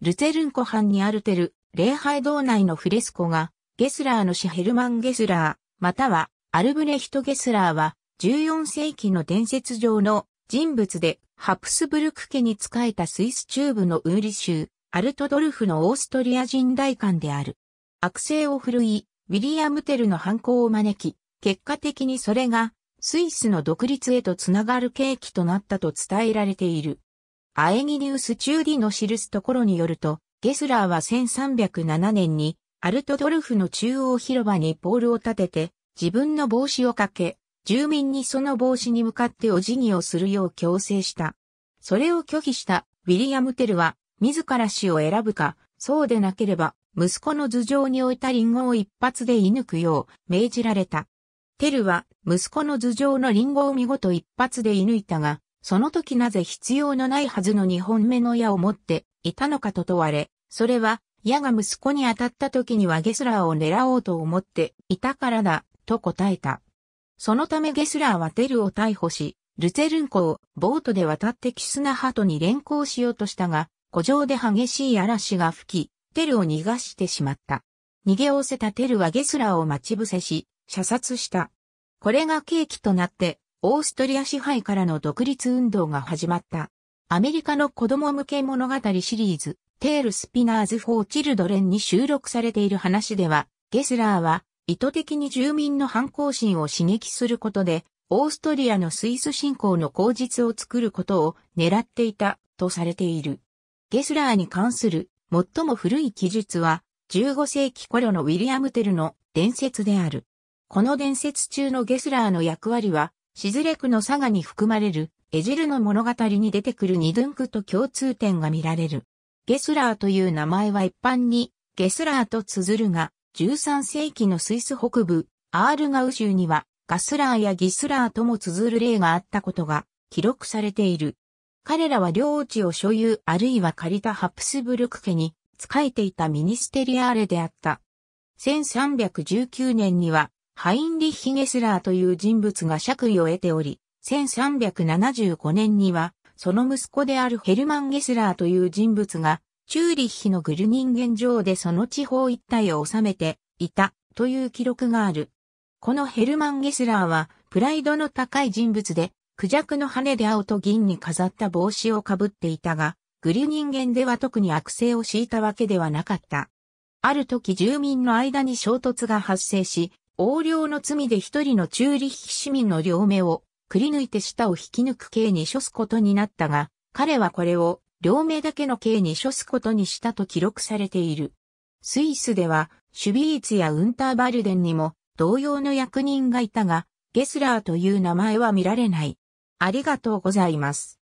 ルツェルン湖畔にあるテル、礼拝堂内のフレスコが、ゲスラーの死ヘルマン・ゲスラー、またはアルブレヒト・ゲスラーは、14世紀の伝説上の人物で、ハプスブルク家に仕えたスイス中部のウーリ州、アルトドルフのオーストリア人大官である。悪性を振るい、ウィリアム・テルの犯行を招き、結果的にそれが、スイスの独立へとつながる契機となったと伝えられている。アエギニウス・チューディの記すところによると、ゲスラーは1307年に、アルトドルフの中央広場にポールを立てて、自分の帽子をかけ、住民にその帽子に向かってお辞儀をするよう強制した。それを拒否したウィリアム・テルは、自ら死を選ぶか、そうでなければ、息子の頭上に置いたリンゴを一発で射抜くよう命じられた。テルは、息子の頭上のリンゴを見事一発で射抜いたが、その時なぜ必要のないはずの二本目の矢を持っていたのかと問われ、それは矢が息子に当たった時にはゲスラーを狙おうと思っていたからだ、と答えた。そのためゲスラーはテルを逮捕し、ルツェルンコをボートで渡ってキスナハトに連行しようとしたが、古城で激しい嵐が吹き、テルを逃がしてしまった。逃げおせたテルはゲスラーを待ち伏せし、射殺した。これが契機となって、オーストリア支配からの独立運動が始まった。アメリカの子供向け物語シリーズ、テールスピナーズ・フォー・チルドレンに収録されている話では、ゲスラーは意図的に住民の反抗心を刺激することで、オーストリアのスイス侵攻の口実を作ることを狙っていたとされている。ゲスラーに関する最も古い記述は、15世紀頃のウィリアム・テルの伝説である。この伝説中のゲスラーの役割は、シズレクの佐賀に含まれる、エジルの物語に出てくる二ドゥンクと共通点が見られる。ゲスラーという名前は一般に、ゲスラーと綴るが、13世紀のスイス北部、アールガウ州には、ガスラーやギスラーとも綴る例があったことが記録されている。彼らは領地を所有あるいは借りたハプスブルク家に仕えていたミニステリアーレであった。1319年にはハインリッヒ・ゲスラーという人物が爵位を得ており、1375年には、その息子であるヘルマン・ゲスラーという人物が、チューリッヒのグルニンゲン城でその地方一帯を治めていたという記録がある。このヘルマン・ゲスラーは、プライドの高い人物で、クジャクの羽で青と銀に飾った帽子をかぶっていたが、グリュ人間では特に悪性を敷いたわけではなかった。ある時住民の間に衝突が発生し、横領の罪で一人の中立市民の両目をくり抜いて舌を引き抜く刑に処すことになったが、彼はこれを両目だけの刑に処すことにしたと記録されている。スイスでは、シュビーツやウンターバルデンにも同様の役人がいたが、ゲスラーという名前は見られない。ありがとうございます。